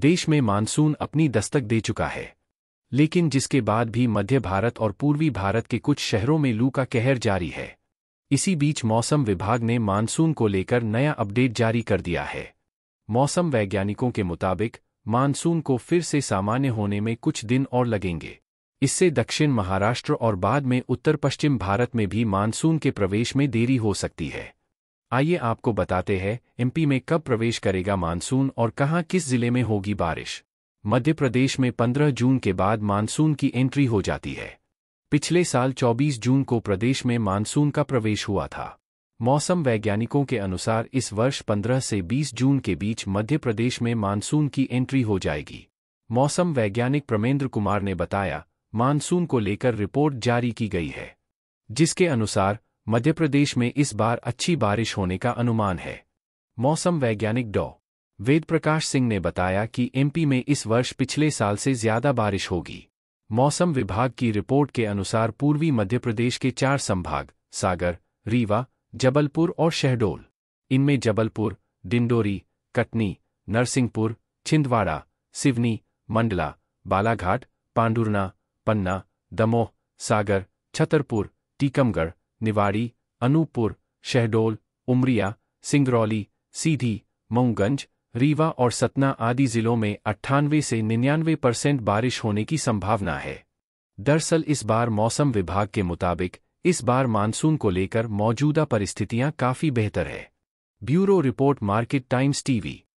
देश में मानसून अपनी दस्तक दे चुका है लेकिन जिसके बाद भी मध्य भारत और पूर्वी भारत के कुछ शहरों में लू का कहर जारी है इसी बीच मौसम विभाग ने मानसून को लेकर नया अपडेट जारी कर दिया है मौसम वैज्ञानिकों के मुताबिक मानसून को फिर से सामान्य होने में कुछ दिन और लगेंगे इससे दक्षिण महाराष्ट्र और बाद में उत्तर पश्चिम भारत में भी मानसून के प्रवेश में देरी हो सकती है आइए आपको बताते हैं एमपी में कब प्रवेश करेगा मानसून और कहाँ किस जिले में होगी बारिश मध्य प्रदेश में 15 जून के बाद मानसून की एंट्री हो जाती है पिछले साल 24 जून को प्रदेश में मानसून का प्रवेश हुआ था मौसम वैज्ञानिकों के अनुसार इस वर्ष 15 से 20 जून के बीच मध्य प्रदेश में मानसून की एंट्री हो जाएगी मौसम वैज्ञानिक प्रमेंद्र कुमार ने बताया मानसून को लेकर रिपोर्ट जारी की गई है जिसके अनुसार मध्य प्रदेश में इस बार अच्छी बारिश होने का अनुमान है मौसम वैज्ञानिक डॉ वेद प्रकाश सिंह ने बताया कि एमपी में इस वर्ष पिछले साल से ज्यादा बारिश होगी मौसम विभाग की रिपोर्ट के अनुसार पूर्वी मध्य प्रदेश के चार संभाग सागर रीवा जबलपुर और शहडोल इनमें जबलपुर डिंडोरी कटनी नरसिंहपुर छिंदवाड़ा सिवनी मंडला बालाघाट पांडुरना पन्ना दमोह सागर छतरपुर टीकमगढ़ निवाड़ी अनूपपुर शहडोल उमरिया सिंगरौली सीधी मऊगंज रीवा और सतना आदि जिलों में अट्ठानवे से निन्यानवे परसेंट बारिश होने की संभावना है दरअसल इस बार मौसम विभाग के मुताबिक इस बार मानसून को लेकर मौजूदा परिस्थितियां काफी बेहतर है bureau report market times TV